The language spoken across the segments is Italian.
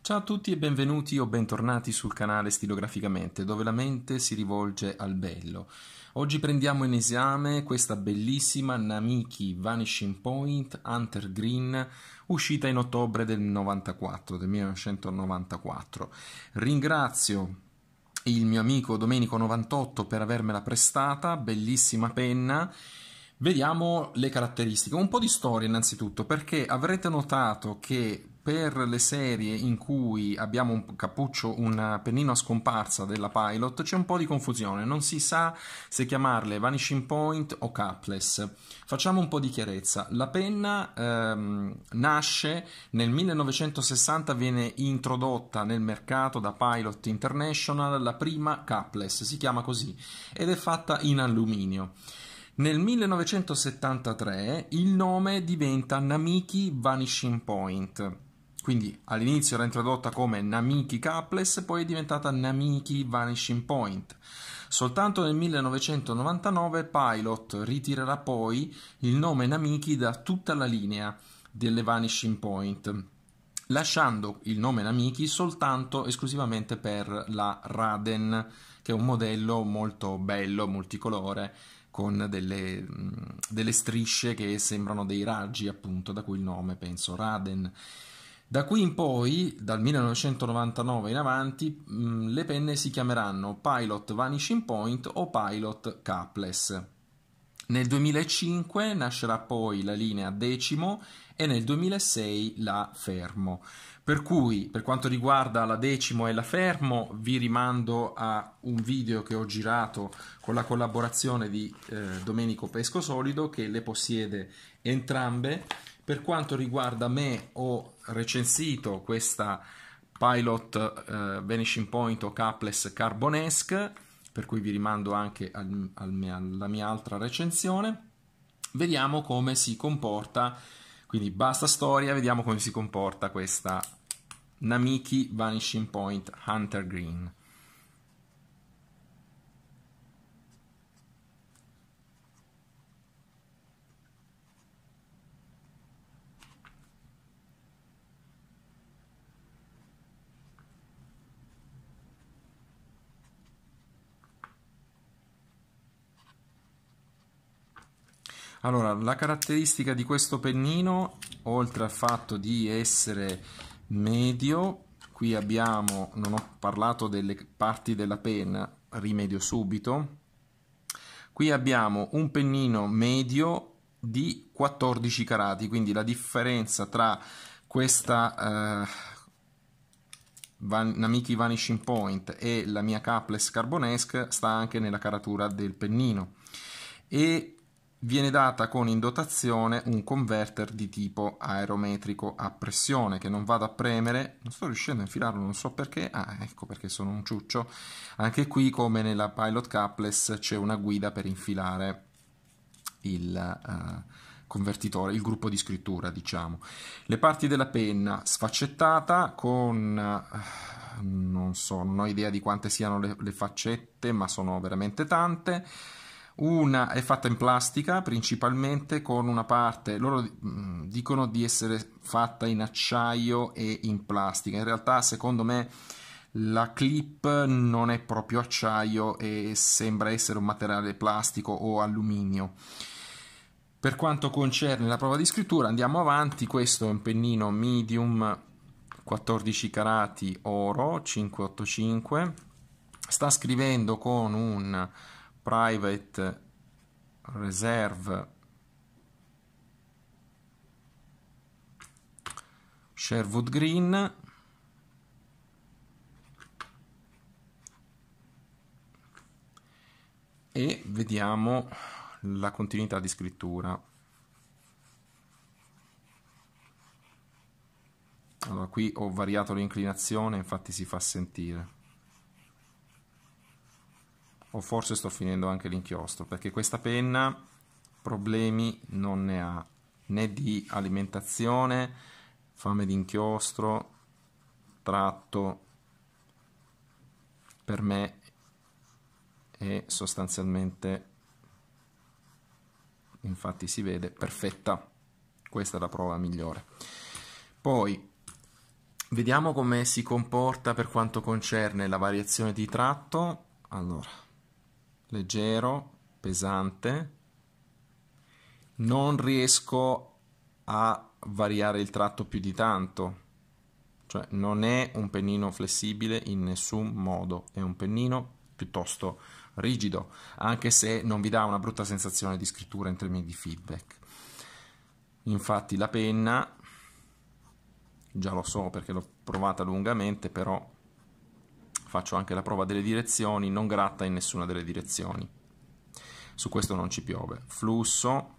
Ciao a tutti e benvenuti o bentornati sul canale Stilograficamente, dove la mente si rivolge al bello. Oggi prendiamo in esame questa bellissima Namiki Vanishing Point Hunter Green, uscita in ottobre del 94, del 1994. Ringrazio il mio amico Domenico98 per avermela prestata, bellissima penna. Vediamo le caratteristiche, un po' di storia innanzitutto, perché avrete notato che per le serie in cui abbiamo un cappuccio, un pennino a scomparsa della pilot, c'è un po' di confusione, non si sa se chiamarle Vanishing Point o Capless. Facciamo un po' di chiarezza. La penna ehm, nasce nel 1960, viene introdotta nel mercato da Pilot International la prima Capless, si chiama così, ed è fatta in alluminio. Nel 1973 il nome diventa Namiki Vanishing Point quindi all'inizio era introdotta come Namiki Capless, poi è diventata Namiki Vanishing Point. Soltanto nel 1999 Pilot ritirerà poi il nome Namiki da tutta la linea delle Vanishing Point, lasciando il nome Namiki soltanto esclusivamente per la Raden, che è un modello molto bello, multicolore, con delle, mm, delle strisce che sembrano dei raggi, appunto, da cui il nome, penso, Raden. Da qui in poi, dal 1999 in avanti, mm, le penne si chiameranno Pilot Vanishing Point o Pilot Capless. Nel 2005 nascerà poi la linea Decimo e nel 2006 la Fermo. Per cui, per quanto riguarda la Decimo e la Fermo, vi rimando a un video che ho girato con la collaborazione di eh, Domenico Pesco Solido che le possiede entrambe per quanto riguarda me, ho recensito questa Pilot eh, Vanishing Point o Capless Carbonesque, per cui vi rimando anche al, al mia, alla mia altra recensione. Vediamo come si comporta, quindi basta storia, vediamo come si comporta questa Namiki Vanishing Point Hunter Green. Allora, la caratteristica di questo pennino, oltre al fatto di essere medio, qui abbiamo, non ho parlato delle parti della penna, rimedio subito, qui abbiamo un pennino medio di 14 carati, quindi la differenza tra questa eh, Van, Namiki Vanishing Point e la mia Capless Carbonesque sta anche nella caratura del pennino e viene data con in dotazione un converter di tipo aerometrico a pressione che non vado a premere, non sto riuscendo a infilarlo, non so perché, ah ecco perché sono un ciuccio, anche qui come nella Pilot Capless c'è una guida per infilare il uh, convertitore, il gruppo di scrittura diciamo. Le parti della penna sfaccettata con... Uh, non so, non ho idea di quante siano le, le faccette, ma sono veramente tante una è fatta in plastica principalmente con una parte, loro mm, dicono di essere fatta in acciaio e in plastica, in realtà secondo me la clip non è proprio acciaio e sembra essere un materiale plastico o alluminio. Per quanto concerne la prova di scrittura andiamo avanti, questo è un pennino medium 14 carati oro 585, sta scrivendo con un private reserve Sherwood Green e vediamo la continuità di scrittura. Allora, qui ho variato l'inclinazione, infatti si fa sentire o forse sto finendo anche l'inchiostro perché questa penna problemi non ne ha né di alimentazione fame di inchiostro tratto per me è sostanzialmente infatti si vede perfetta questa è la prova migliore poi vediamo come si comporta per quanto concerne la variazione di tratto allora leggero, pesante, non riesco a variare il tratto più di tanto, cioè non è un pennino flessibile in nessun modo, è un pennino piuttosto rigido, anche se non vi dà una brutta sensazione di scrittura in termini di feedback. Infatti la penna, già lo so perché l'ho provata lungamente, però faccio anche la prova delle direzioni, non gratta in nessuna delle direzioni. Su questo non ci piove. Flusso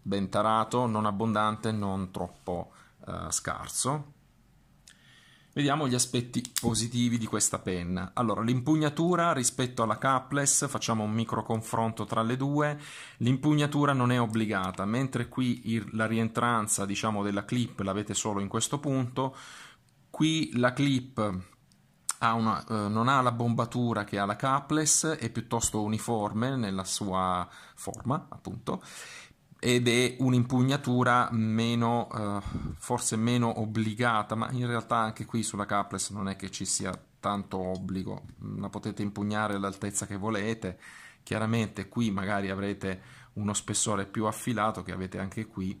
ben tarato, non abbondante, non troppo eh, scarso. Vediamo gli aspetti positivi di questa penna. Allora, l'impugnatura rispetto alla capless, facciamo un micro confronto tra le due, l'impugnatura non è obbligata, mentre qui la rientranza, diciamo, della clip l'avete solo in questo punto, qui la clip ha una, eh, non ha la bombatura che ha la capless, è piuttosto uniforme nella sua forma, appunto, ed è un'impugnatura meno, eh, forse meno obbligata, ma in realtà anche qui sulla capless non è che ci sia tanto obbligo, la potete impugnare all'altezza che volete, chiaramente qui magari avrete uno spessore più affilato che avete anche qui,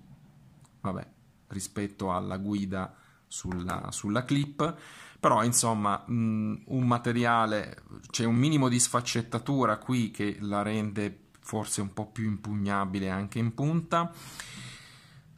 vabbè, rispetto alla guida sulla, sulla clip, però insomma mh, mm, un materiale, c'è un minimo di sfaccettatura qui che la rende forse un po' più impugnabile anche in punta.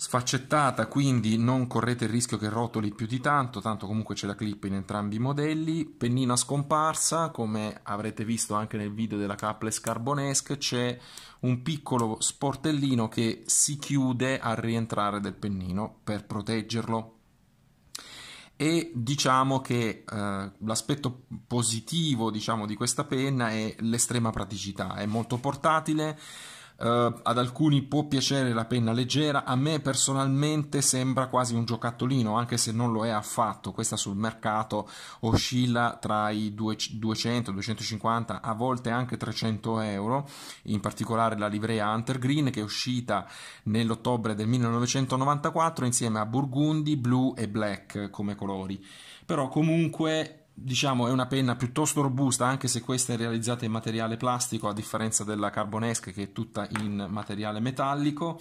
Sfaccettata, quindi non correte il rischio che rotoli più di tanto, tanto comunque c'è la clip in entrambi i modelli. Pennina scomparsa, come avrete visto anche nel video della Capless Carbonesque, c'è un piccolo sportellino che si chiude al rientrare del pennino per proteggerlo e diciamo che eh, l'aspetto positivo diciamo, di questa penna è l'estrema praticità, è molto portatile, Uh, ad alcuni può piacere la penna leggera, a me personalmente sembra quasi un giocattolino, anche se non lo è affatto. Questa sul mercato oscilla tra i 200, 250, a volte anche 300 euro. In particolare la livrea Hunter Green, che è uscita nell'ottobre del 1994 insieme a Burgundy, Blue e Black come colori. Però comunque diciamo è una penna piuttosto robusta anche se questa è realizzata in materiale plastico a differenza della carbonesca che è tutta in materiale metallico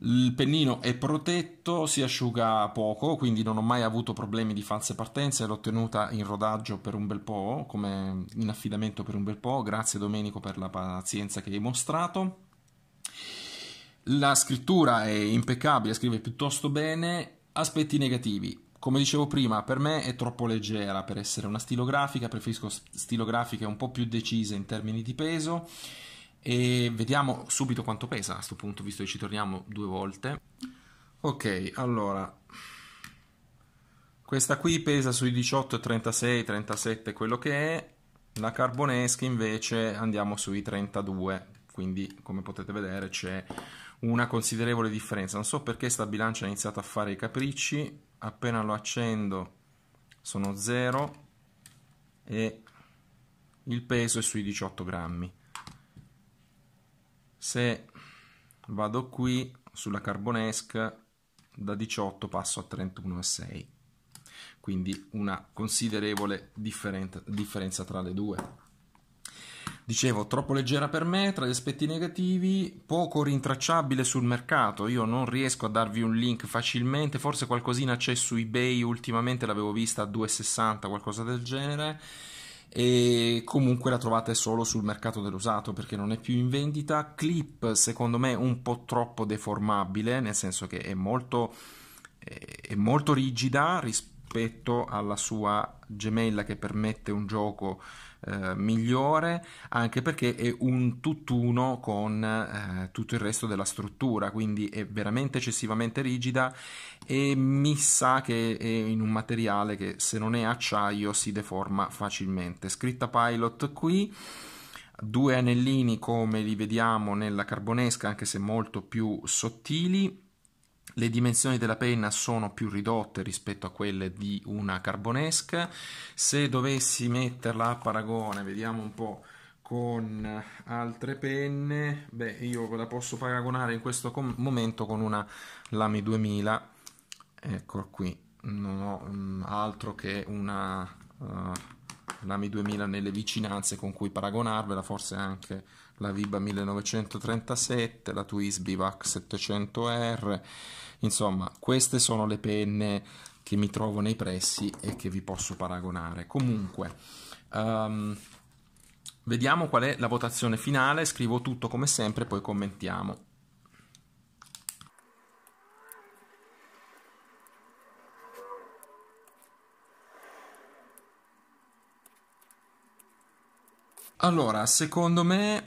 il pennino è protetto, si asciuga poco, quindi non ho mai avuto problemi di false partenze, l'ho tenuta in rodaggio per un bel po', come in affidamento per un bel po', grazie Domenico per la pazienza che hai mostrato. La scrittura è impeccabile, scrive piuttosto bene. Aspetti negativi, come dicevo prima, per me è troppo leggera per essere una stilografica, preferisco stilografiche un po' più decise in termini di peso e vediamo subito quanto pesa a questo punto, visto che ci torniamo due volte. Ok, allora, questa qui pesa sui 18, 36, 37, quello che è, la Carbonesca invece andiamo sui 32, quindi come potete vedere c'è una considerevole differenza. Non so perché sta bilancia ha iniziato a fare i capricci, appena lo accendo sono 0 e il peso è sui 18 grammi se vado qui sulla Carbonesk da 18 passo a 31,6 quindi una considerevole differenza tra le due Dicevo, troppo leggera per me, tra gli aspetti negativi, poco rintracciabile sul mercato. Io non riesco a darvi un link facilmente, forse qualcosina c'è su eBay ultimamente, l'avevo vista a 2,60, qualcosa del genere e comunque la trovate solo sul mercato dell'usato perché non è più in vendita. Clip, secondo me, un po' troppo deformabile, nel senso che è molto, eh, è molto rigida rispetto rispetto alla sua gemella che permette un gioco eh, migliore anche perché è un tutt'uno con eh, tutto il resto della struttura quindi è veramente eccessivamente rigida e mi sa che è in un materiale che se non è acciaio si deforma facilmente scritta pilot qui due anellini come li vediamo nella carbonesca anche se molto più sottili le dimensioni della penna sono più ridotte rispetto a quelle di una carbonesca. Se dovessi metterla a paragone, vediamo un po' con altre penne, beh, io la posso paragonare in questo momento con una Lamy 2000. Ecco qui, non ho mm, altro che una uh, Lamy 2000 nelle vicinanze con cui paragonarvela, forse anche la Viba 1937, la Twist Bivac 700R, insomma queste sono le penne che mi trovo nei pressi e che vi posso paragonare. Comunque, um, vediamo qual è la votazione finale, scrivo tutto come sempre e poi commentiamo. Allora, secondo me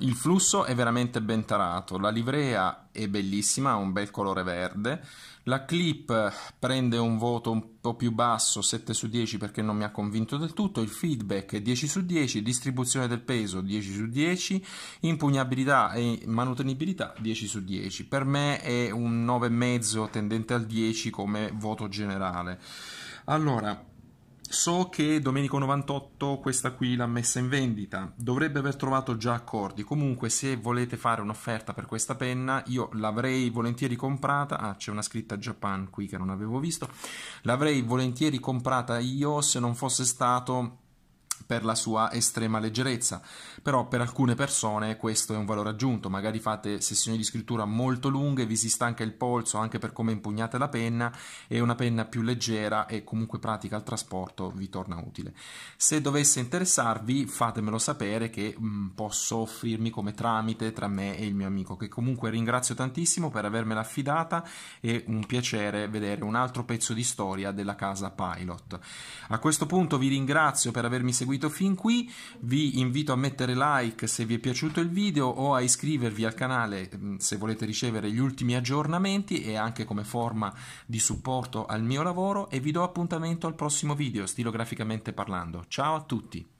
il flusso è veramente ben tarato, la livrea è bellissima, ha un bel colore verde, la clip prende un voto un po' più basso, 7 su 10 perché non mi ha convinto del tutto, il feedback è 10 su 10, distribuzione del peso 10 su 10, impugnabilità e manutenibilità 10 su 10. Per me è un 9,5 tendente al 10 come voto generale. Allora, So che Domenico 98 questa qui l'ha messa in vendita, dovrebbe aver trovato già accordi. Comunque, se volete fare un'offerta per questa penna, io l'avrei volentieri comprata. Ah, c'è una scritta Japan qui che non avevo visto. L'avrei volentieri comprata io se non fosse stato per la sua estrema leggerezza, però per alcune persone questo è un valore aggiunto, magari fate sessioni di scrittura molto lunghe, vi si stanca il polso anche per come impugnate la penna e una penna più leggera e comunque pratica al trasporto vi torna utile. Se dovesse interessarvi fatemelo sapere che mh, mm, posso offrirmi come tramite tra me e il mio amico che comunque ringrazio tantissimo per avermela affidata e un piacere vedere un altro pezzo di storia della casa Pilot. A questo punto vi ringrazio per avermi seguito seguito fin qui, vi invito a mettere like se vi è piaciuto il video o a iscrivervi al canale mm, se volete ricevere gli ultimi aggiornamenti e anche come forma di supporto al mio lavoro e vi do appuntamento al prossimo video stilograficamente parlando. Ciao a tutti!